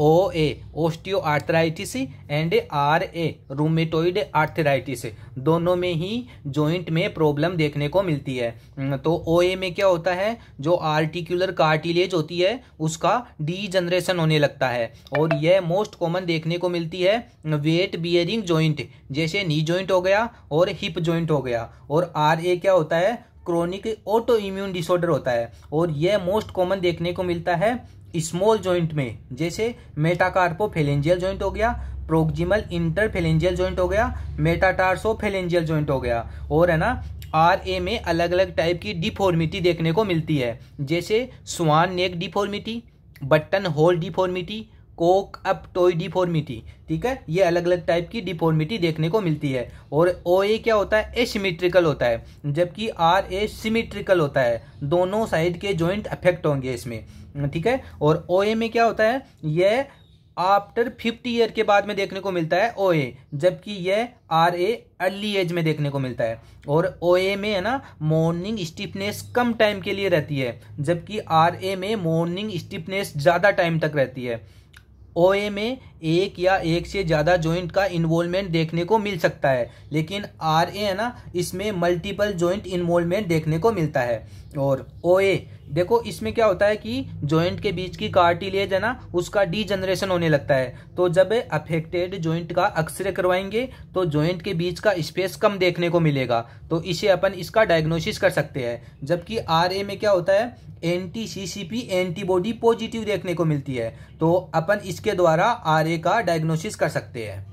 O A osteoarthritis and R A rheumatoid arthritis दोनों में ही joint में problem देखने को मिलती है हम्म, तो ओ ए में क्या होता है जो आर्टिकुलर कार्टिलेज होती है उसका डीजनरेशन होने लगता है और यह मोस्ट कॉमन देखने को मिलती है वेट बियरिंग जॉइंट जैसे नी जॉइंट हो गया और हिप जॉइंट हो गया और आर ए क्या होता है क्रोनिक ऑटो इम्यून डिसऑर्डर होता है और यह मोस्ट कॉमन देखने को मिलता है स्मॉल जॉइंट में जैसे फेलेंजियल ज्वाइंट हो गया प्रोक्जिमल फेलेंजियल ज्वाइंट हो गया फेलेंजियल ज्वाइंट हो गया और है ना आर ए में अलग अलग टाइप की डिफॉर्मिटी देखने को मिलती है जैसे swan neck deformity buttonhole deformity cock up toe deformity ठीक है ये अलग अलग टाइप की डिफॉर्मिटी देखने को मिलती है और ओ ए क्या होता है एसिमेट्रिकल होता है जबकि आर ए सिमेट्रिकल होता है दोनों साइड के जॉइंट अफेक्ट होंगे इसमें ठीक है और ओ ए में क्या होता है यह आफ्टर फिफ्टी ईयर के बाद में देखने को मिलता है ओ ए जबकि यह आर ए अर्ली एज में देखने को मिलता है और ओ ए में है ना मॉर्निंग स्टिफनेस कम टाइम के लिए रहती है जबकि आर ए में मॉर्निंग स्टिफनेस ज़्यादा टाइम तक रहती है ओ में एक या एक से ज़्यादा जॉइंट का इन्वॉल्वमेंट देखने को मिल सकता है लेकिन आर ए है ना इसमें मल्टीपल जॉइंट इन्वॉल्वमेंट देखने को मिलता है और ओ ए देखो इसमें क्या होता है कि जॉइंट के बीच की कार्टिलेज है ना उसका डी जनरेशन होने लगता है तो जब अफेक्टेड जॉइंट का एक्सरे करवाएंगे तो जॉइंट के बीच का स्पेस कम देखने को मिलेगा तो इसे अपन इसका डायग्नोसिस कर सकते हैं जबकि आर ए में क्या होता है anti C C P antibody positive देखने को मिलती है तो अपन इस इसके द्वारा आर का डायग्नोसिस कर सकते हैं